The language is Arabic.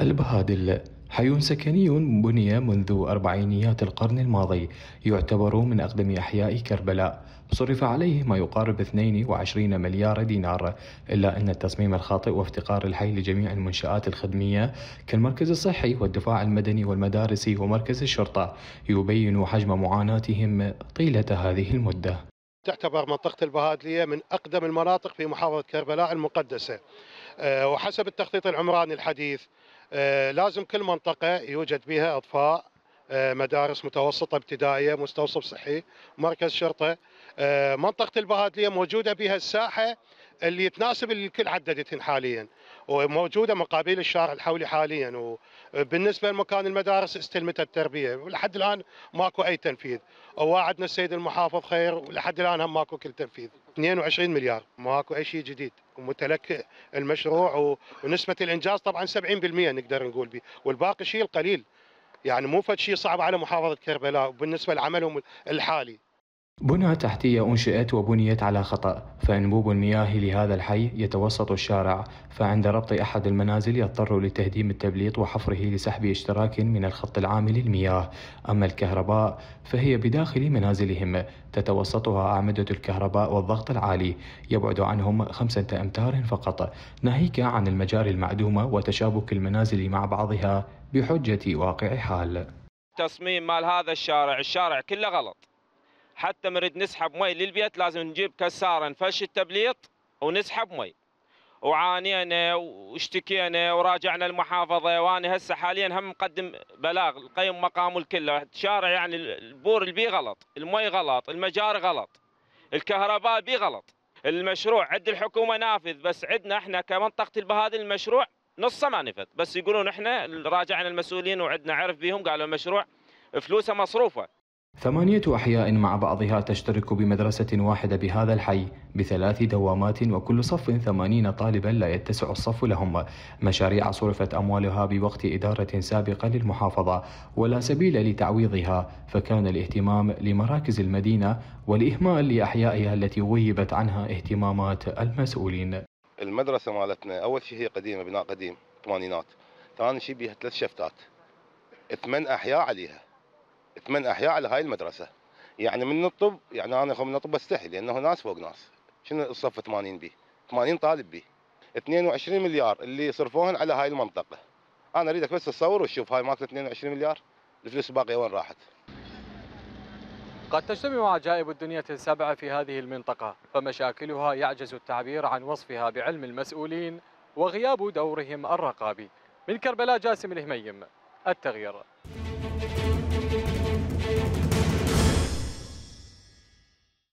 البهادل حي سكني بني منذ أربعينيات القرن الماضي يعتبر من أقدم أحياء كربلاء صرف عليه ما يقارب 22 مليار دينار إلا أن التصميم الخاطئ وافتقار الحي لجميع المنشآت الخدمية كالمركز الصحي والدفاع المدني والمدارس ومركز الشرطة يبين حجم معاناتهم طيلة هذه المدة تعتبر منطقة البهادلية من أقدم المناطق في محافظة كربلاء المقدسة آه، وحسب التخطيط العمراني الحديث آه، لازم كل منطقة يوجد بها أطفاء آه، مدارس متوسطة ابتدائية مستوصف صحي مركز شرطة منطقة البهادلية موجودة بها الساحة اللي تناسب الكل عددتهم حاليا وموجوده مقابيل الشارع الحولي حاليا وبالنسبه لمكان المدارس استلمتها التربيه ولحد الان ماكو اي تنفيذ وواعدنا السيد المحافظ خير ولحد الان هم ماكو كل تنفيذ 22 مليار ماكو اي شيء جديد ومتلك المشروع ونسبه الانجاز طبعا 70% نقدر نقول به والباقي شيء القليل يعني مو فد شيء صعب على محافظه كربلاء وبالنسبه لعملهم الحالي بنى تحتية أنشئت وبنيت على خطأ فأنبوب المياه لهذا الحي يتوسط الشارع فعند ربط أحد المنازل يضطر لتهديم التبليط وحفره لسحب اشتراك من الخط العام للمياه أما الكهرباء فهي بداخل منازلهم تتوسطها أعمدة الكهرباء والضغط العالي يبعد عنهم خمسة أمتار فقط ناهيك عن المجاري المعدومة وتشابك المنازل مع بعضها بحجة واقع حال تصميم مال هذا الشارع الشارع كله غلط حتى نريد نسحب مي للبيت لازم نجيب كساره نفش التبليط ونسحب مي وعانينا واشتكينا وراجعنا المحافظه وانا هسه حاليا هم مقدم بلاغ القيم مقام الكل شارع يعني البور البي غلط المي غلط المجاري غلط الكهرباء بي غلط المشروع عند الحكومه نافذ بس عندنا احنا كمنطقه البهادل المشروع نصه ما نفذ بس يقولون احنا راجعنا المسؤولين وعندنا عرف بيهم قالوا المشروع فلوسه مصروفه ثمانية أحياء مع بعضها تشترك بمدرسة واحدة بهذا الحي بثلاث دوامات وكل صف ثمانين طالبا لا يتسع الصف لهم مشاريع صرفت أموالها بوقت إدارة سابقة للمحافظة ولا سبيل لتعويضها فكان الاهتمام لمراكز المدينة والإهمال لأحيائها التي غيبت عنها اهتمامات المسؤولين المدرسة مالتنا أول شيء هي قديمة بناء قديم ثمانينات ثاني شيء بها ثلاث شفتات ثمان أحياء عليها ثمان احياء على هاي المدرسه يعني من الطب يعني انا من الطب استحي لانه ناس فوق ناس شنو الصف 80 بي 80 طالب بي 22 مليار اللي صرفوهن على هاي المنطقه انا اريدك بس تصور وتشوف هاي ماكله 22 مليار الفلوس الباقيه وين راحت قد تجتمع عجائب الدنيا السبعة في هذه المنطقة فمشاكلها يعجز التعبير عن وصفها بعلم المسؤولين وغياب دورهم الرقابي من كربلاء جاسم الهميم التغيير